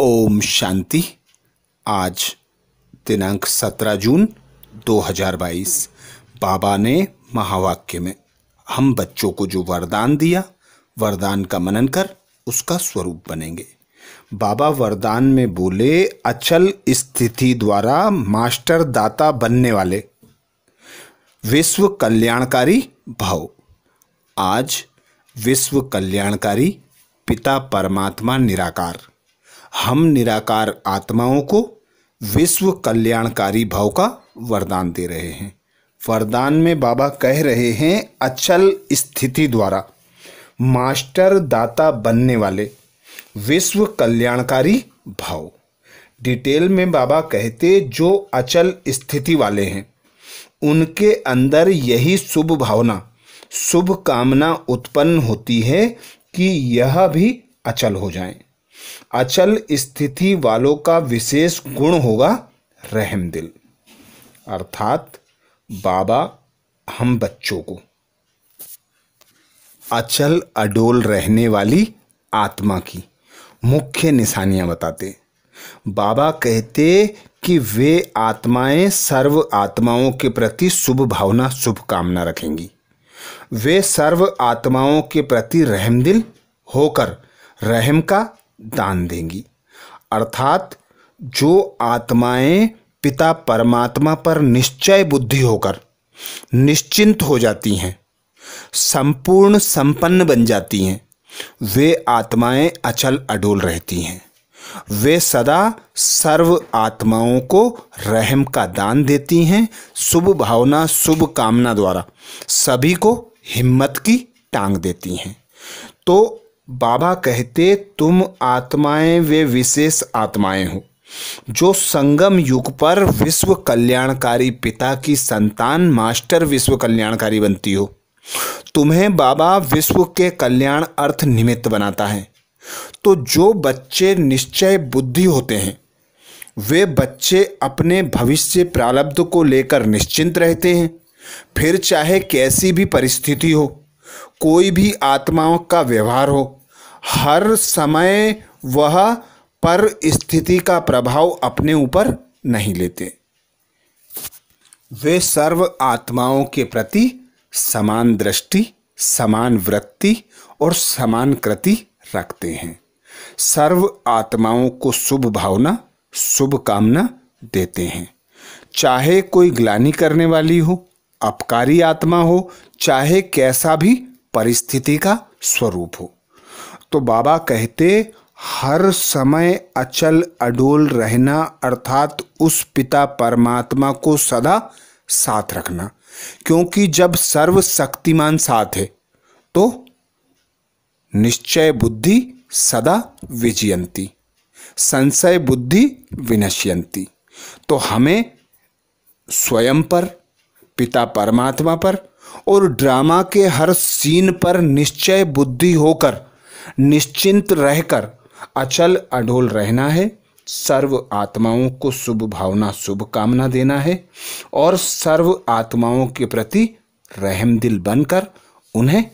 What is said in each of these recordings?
ओम शांति आज दिनांक 17 जून 2022 बाबा ने महावाक्य में हम बच्चों को जो वरदान दिया वरदान का मनन कर उसका स्वरूप बनेंगे बाबा वरदान में बोले अचल स्थिति द्वारा मास्टर दाता बनने वाले विश्व कल्याणकारी भाव आज विश्व कल्याणकारी पिता परमात्मा निराकार हम निराकार आत्माओं को विश्व कल्याणकारी भाव का वरदान दे रहे हैं वरदान में बाबा कह रहे हैं अचल स्थिति द्वारा मास्टर दाता बनने वाले विश्व कल्याणकारी भाव डिटेल में बाबा कहते जो अचल स्थिति वाले हैं उनके अंदर यही शुभ भावना शुभ कामना उत्पन्न होती है कि यह भी अचल हो जाएं अचल स्थिति वालों का विशेष गुण होगा रहम दिल अर्थात बाबा हम बच्चों को अचल अडोल रहने वाली आत्मा की मुख्य निशानियां बताते बाबा कहते कि वे आत्माएं सर्व आत्माओं के प्रति शुभ भावना शुभकामना रखेंगी वे सर्व आत्माओं के प्रति रहम दिल होकर रहम का दान देंगी अर्थात जो आत्माएं पिता परमात्मा पर निश्चय बुद्धि होकर निश्चिंत हो जाती हैं संपूर्ण संपन्न बन जाती हैं वे आत्माएं अचल अडोल रहती हैं वे सदा सर्व आत्माओं को रहम का दान देती हैं शुभ भावना शुभ कामना द्वारा सभी को हिम्मत की टांग देती हैं तो बाबा कहते तुम आत्माएं वे विशेष आत्माएं हो जो संगम युग पर विश्व कल्याणकारी पिता की संतान मास्टर विश्व कल्याणकारी बनती हो तुम्हें बाबा विश्व के कल्याण अर्थ निमित्त बनाता है तो जो बच्चे निश्चय बुद्धि होते हैं वे बच्चे अपने भविष्य प्रारब्ध को लेकर निश्चिंत रहते हैं फिर चाहे कैसी भी परिस्थिति हो कोई भी आत्माओं का व्यवहार हो हर समय वह पर स्थिति का प्रभाव अपने ऊपर नहीं लेते वे सर्व आत्माओं के प्रति समान दृष्टि समान वृत्ति और समान कृति रखते हैं सर्व आत्माओं को शुभ भावना शुभ कामना देते हैं चाहे कोई ग्लानी करने वाली हो अपकारी आत्मा हो चाहे कैसा भी परिस्थिति का स्वरूप हो तो बाबा कहते हर समय अचल अडोल रहना अर्थात उस पिता परमात्मा को सदा साथ रखना क्योंकि जब सर्वशक्तिमान साथ है तो निश्चय बुद्धि सदा विजयंती संशय बुद्धि विनश्यंती तो हमें स्वयं पर पिता परमात्मा पर और ड्रामा के हर सीन पर निश्चय बुद्धि होकर निश्चिंत रहकर अचल अडोल रहना है सर्व आत्माओं को शुभ भावना शुभ कामना देना है और सर्व आत्माओं के प्रति रहम दिल बनकर उन्हें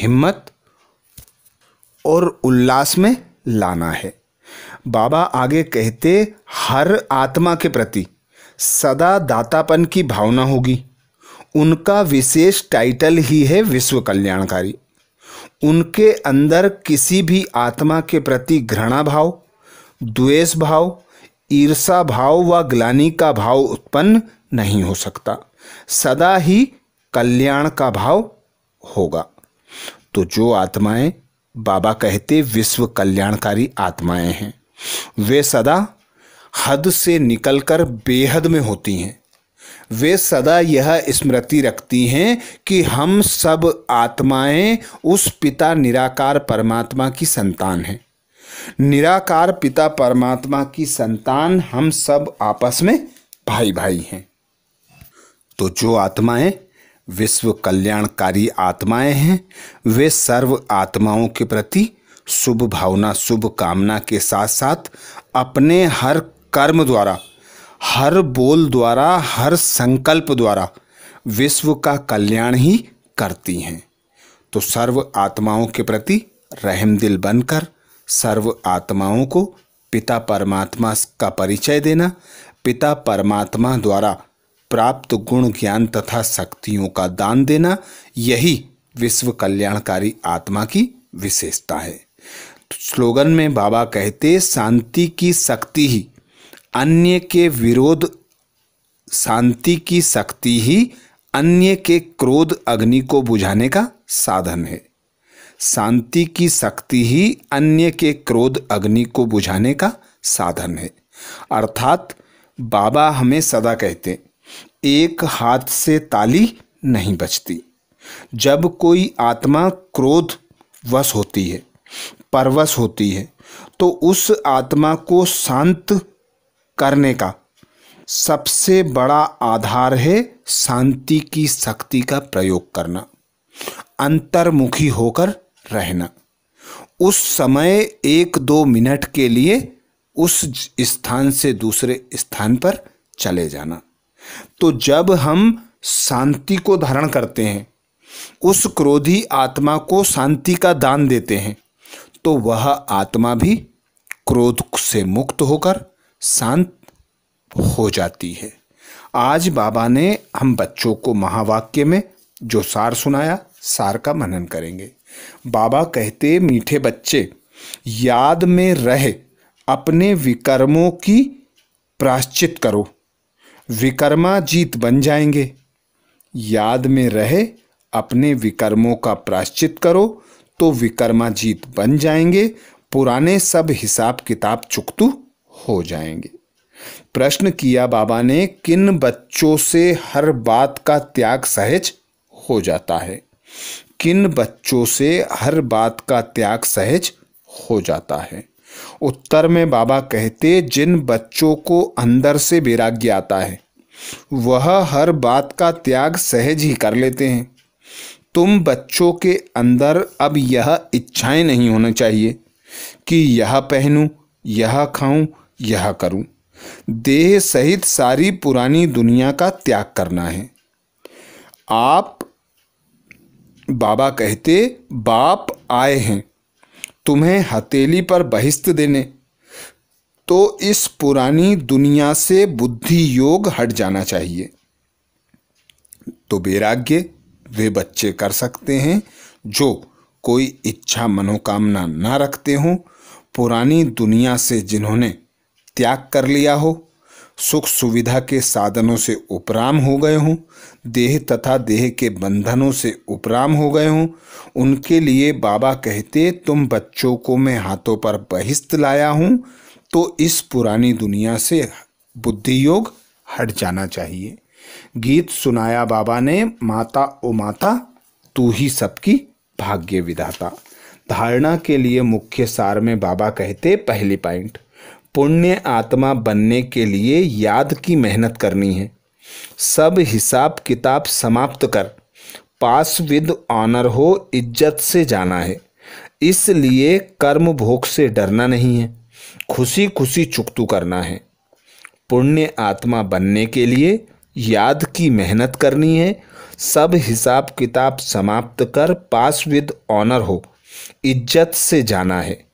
हिम्मत और उल्लास में लाना है बाबा आगे कहते हर आत्मा के प्रति सदा दातापन की भावना होगी उनका विशेष टाइटल ही है विश्व कल्याणकारी उनके अंदर किसी भी आत्मा के प्रति घृणा भाव द्वेष भाव ईर्षा भाव व ग्लानी का भाव उत्पन्न नहीं हो सकता सदा ही कल्याण का भाव होगा तो जो आत्माएं बाबा कहते विश्व कल्याणकारी आत्माएं हैं वे सदा हद से निकलकर बेहद में होती हैं वे सदा यह स्मृति रखती हैं कि हम सब आत्माएं उस पिता निराकार परमात्मा की संतान हैं निराकार पिता परमात्मा की संतान हम सब आपस में भाई भाई हैं तो जो आत्माएं विश्व कल्याणकारी आत्माएं हैं वे सर्व आत्माओं के प्रति शुभ भावना शुभ कामना के साथ साथ अपने हर कर्म द्वारा हर बोल द्वारा हर संकल्प द्वारा विश्व का कल्याण ही करती हैं तो सर्व आत्माओं के प्रति रहम दिल बनकर सर्व आत्माओं को पिता परमात्मा का परिचय देना पिता परमात्मा द्वारा प्राप्त गुण ज्ञान तथा शक्तियों का दान देना यही विश्व कल्याणकारी आत्मा की विशेषता है तो स्लोगन में बाबा कहते शांति की शक्ति ही अन्य के विरोध शांति की शक्ति ही अन्य के क्रोध अग्नि को बुझाने का साधन है शांति की शक्ति ही अन्य के क्रोध अग्नि को बुझाने का साधन है अर्थात बाबा हमें सदा कहते एक हाथ से ताली नहीं बचती जब कोई आत्मा क्रोध वश होती है परवश होती है तो उस आत्मा को शांत करने का सबसे बड़ा आधार है शांति की शक्ति का प्रयोग करना अंतर्मुखी होकर रहना उस समय एक दो मिनट के लिए उस स्थान से दूसरे स्थान पर चले जाना तो जब हम शांति को धारण करते हैं उस क्रोधी आत्मा को शांति का दान देते हैं तो वह आत्मा भी क्रोध से मुक्त होकर शांत हो जाती है आज बाबा ने हम बच्चों को महावाक्य में जो सार सुनाया सार का मनन करेंगे बाबा कहते मीठे बच्चे याद में रह अपने विकर्मों की प्राश्चित करो विकर्मा जीत बन जाएंगे याद में रहे अपने विकर्मों का प्राश्चित करो तो विकर्मा जीत बन जाएंगे पुराने सब हिसाब किताब चुकतू हो जाएंगे प्रश्न किया बाबा ने किन बच्चों से हर बात का त्याग सहज हो जाता है किन बच्चों से हर बात का त्याग सहज हो जाता है उत्तर में बाबा कहते जिन बच्चों को अंदर से वैराग्य आता है वह हर बात का त्याग सहज ही कर लेते हैं तुम बच्चों के अंदर अब यह इच्छाएं नहीं होनी चाहिए कि यह पहनूं यह खाऊं यह करूं देह सहित सारी पुरानी दुनिया का त्याग करना है आप बाबा कहते बाप आए हैं तुम्हें हथेली पर बहिस्त देने तो इस पुरानी दुनिया से बुद्धि योग हट जाना चाहिए तो वैराग्य वे बच्चे कर सकते हैं जो कोई इच्छा मनोकामना ना रखते हों पुरानी दुनिया से जिन्होंने त्याग कर लिया हो सुख सुविधा के साधनों से उपराम हो गए हों देह तथा देह के बंधनों से उपराम हो गए हों उनके लिए बाबा कहते तुम बच्चों को मैं हाथों पर बहिस्त लाया हूँ तो इस पुरानी दुनिया से बुद्धि योग हट जाना चाहिए गीत सुनाया बाबा ने माता ओ माता तू ही सबकी भाग्य विधाता धारणा के लिए मुख्य सार में बाबा कहते पहली पॉइंट पुण्य आत्मा बनने के लिए याद की मेहनत करनी है सब हिसाब किताब समाप्त कर पास विद ऑनर हो इज्जत से जाना है इसलिए कर्म भोग से डरना नहीं है खुशी खुशी चुकतू करना है पुण्य आत्मा बनने के लिए याद की मेहनत करनी है सब हिसाब किताब समाप्त कर पास विद ऑनर हो इज्जत से जाना है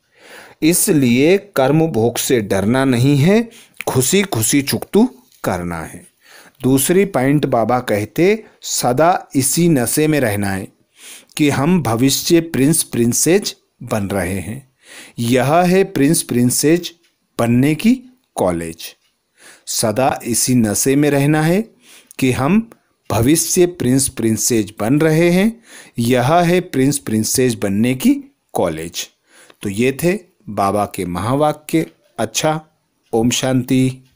इसलिए कर्म भोग से डरना नहीं है खुशी खुशी चुकतू करना है दूसरी पॉइंट बाबा कहते सदा इसी नशे में रहना है कि हम भविष्य प्रिंस प्रिंसेज बन रहे हैं यह है प्रिंस प्रिंसेज बनने की कॉलेज सदा इसी नशे में रहना है कि हम भविष्य प्रिंस प्रिंसेज बन रहे हैं यह है प्रिंस प्रिंसेज बनने की कॉलेज तो ये थे बाबा के महावाक्य अच्छा ओम शांति